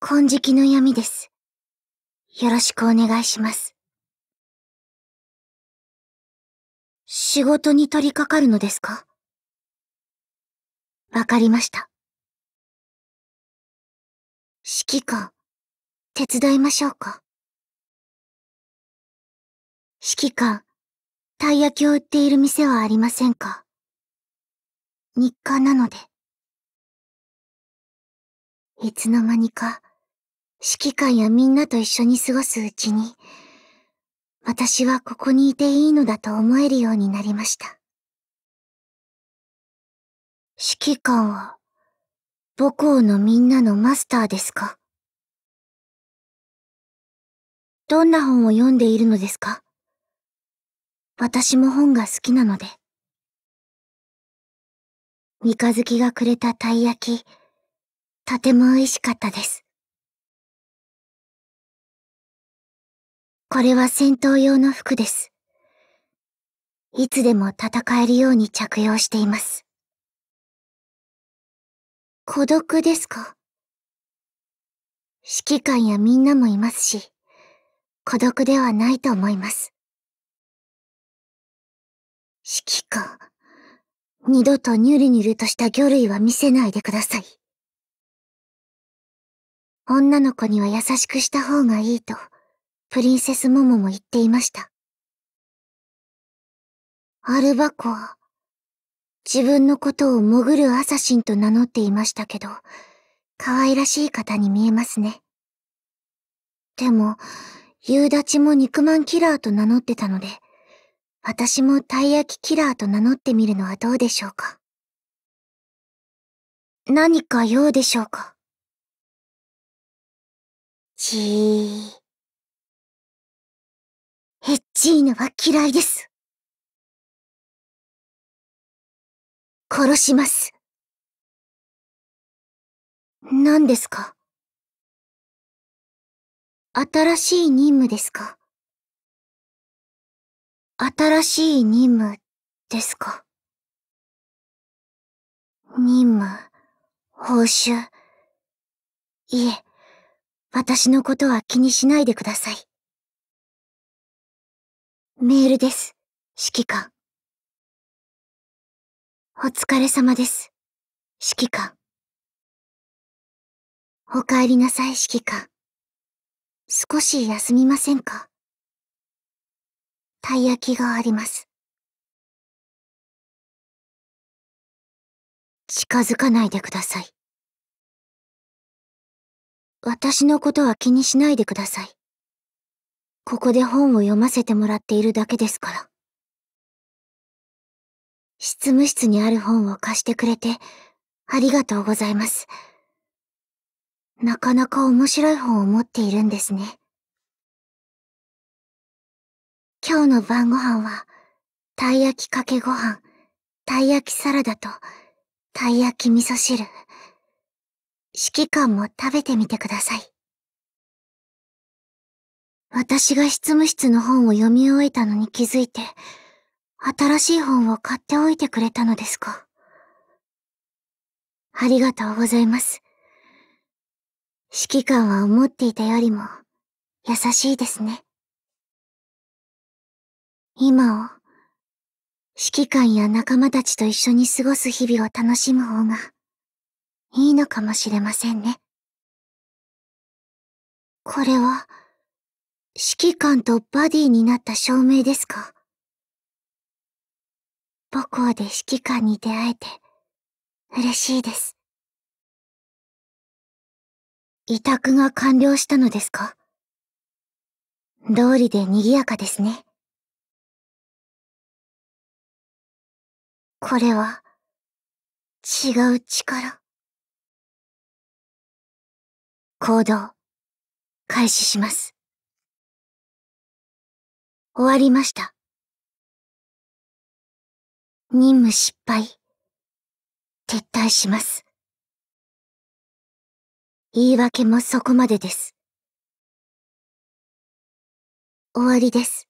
金色の闇です。よろしくお願いします。仕事に取り掛かるのですかわかりました。指揮官、手伝いましょうか。指揮官、たい焼きを売っている店はありませんか日課なので。いつの間にか、指揮官やみんなと一緒に過ごすうちに、私はここにいていいのだと思えるようになりました。指揮官は、母校のみんなのマスターですかどんな本を読んでいるのですか私も本が好きなので。三日月がくれたたい焼き、とても美味しかったです。これは戦闘用の服です。いつでも戦えるように着用しています。孤独ですか指揮官やみんなもいますし、孤独ではないと思います。指揮官、二度とニュルニュルとした魚類は見せないでください。女の子には優しくした方がいいと。プリンセスモモも言っていました。アルバコは、自分のことを潜るアサシンと名乗っていましたけど、可愛らしい方に見えますね。でも、夕立も肉まんキラーと名乗ってたので、私もたい焼きキラーと名乗ってみるのはどうでしょうか。何か用でしょうか。じー。エッチーヌは嫌いです。殺します。何ですか新しい任務ですか新しい任務ですか任務、報酬。いえ、私のことは気にしないでください。メールです、指揮官。お疲れ様です、指揮官。お帰りなさい、指揮官。少し休みませんかたい焼きがあります。近づかないでください。私のことは気にしないでください。ここで本を読ませてもらっているだけですから。執務室にある本を貸してくれて、ありがとうございます。なかなか面白い本を持っているんですね。今日の晩ご飯は、たい焼きかけご飯、たい焼きサラダと、たい焼き味噌汁。指揮官も食べてみてください。私が執務室の本を読み終えたのに気づいて、新しい本を買っておいてくれたのですか。ありがとうございます。指揮官は思っていたよりも、優しいですね。今を、指揮官や仲間たちと一緒に過ごす日々を楽しむ方が、いいのかもしれませんね。これは、指揮官とバディになった証明ですか母校で指揮官に出会えて嬉しいです。委託が完了したのですか通りで賑やかですね。これは違う力。行動開始します。終わりました。任務失敗。撤退します。言い訳もそこまでです。終わりです。